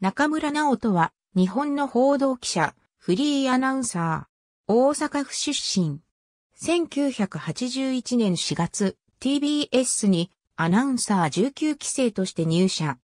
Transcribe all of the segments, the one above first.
中村直人は、日本の報道記者、フリーアナウンサー、大阪府出身。1981年4月、TBS にアナウンサー19期生として入社。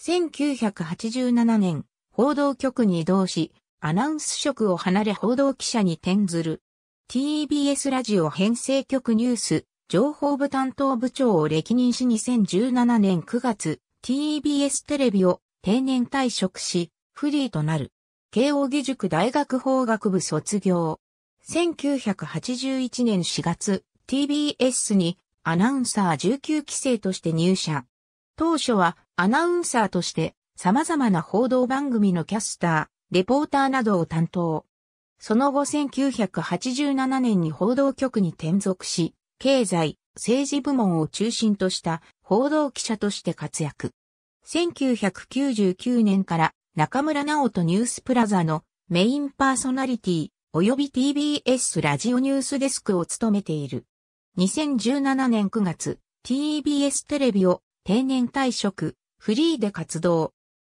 1987年、報道局に移動し、アナウンス職を離れ報道記者に転ずる。TBS ラジオ編成局ニュース、情報部担当部長を歴任し2017年9月、TBS テレビを定年退職し、フリーとなる。慶応義塾大学法学部卒業。1981年4月、TBS にアナウンサー19期生として入社。当初はアナウンサーとして様々な報道番組のキャスター、レポーターなどを担当。その後1987年に報道局に転属し、経済、政治部門を中心とした報道記者として活躍。1999年から中村直人ニュースプラザのメインパーソナリティ及び TBS ラジオニュースデスクを務めている。2017年9月、TBS テレビを定年退職、フリーで活動。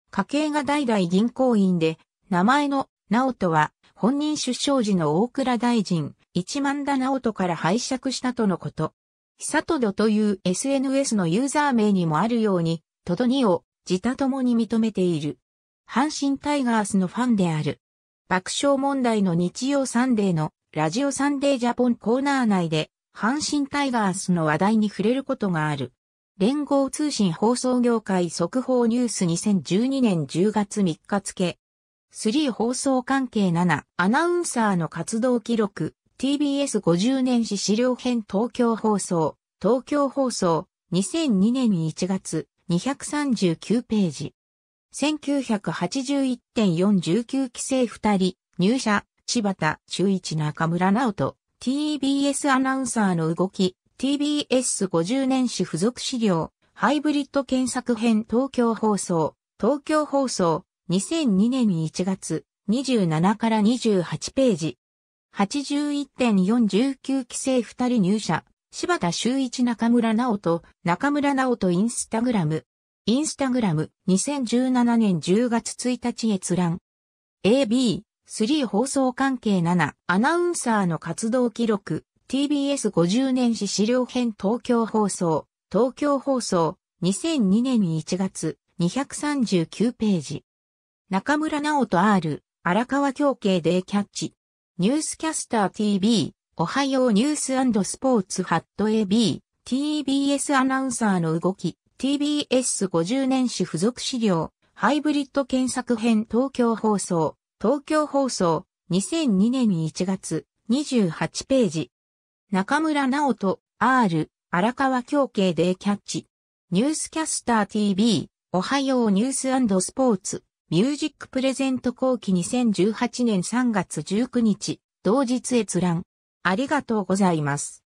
家計が代々銀行員で、名前の直人は本人出生時の大倉大臣、一万田直人から拝借したとのこと。久戸という SNS のユーザー名にもあるように、とどにを自他ともに認めている。阪神タイガースのファンである。爆笑問題の日曜サンデーのラジオサンデージャポンコーナー内で阪神タイガースの話題に触れることがある。連合通信放送業界速報ニュース2012年10月3日付。3放送関係7アナウンサーの活動記録 TBS50 年史資料編東京放送東京放送2002年1月239ページ。1981.419期生2人、入社、千畑、田、中一中村直人、TBS アナウンサーの動き、TBS50 年史付属資料、ハイブリッド検索編東京放送、東京放送、2002年1月、27から28ページ。81.419期生2人入社、柴田修一中村直人、中村直人インスタグラム。インスタグラム、2017年10月1日閲覧。AB、3放送関係7、アナウンサーの活動記録、TBS50 年史資料編東京放送、東京放送、2002年1月、239ページ。中村直人 R、荒川協慶でキャッチ。ニュースキャスター TV、おはようニューススポーツハット AB、TBS アナウンサーの動き、TBS50 年史付属資料、ハイブリッド検索編東京放送、東京放送、2002年1月、28ページ。中村直人、R、荒川協慶でキャッチ。ニュースキャスター TV、おはようニューススポーツ、ミュージックプレゼント後期2018年3月19日、同日閲覧。ありがとうございます。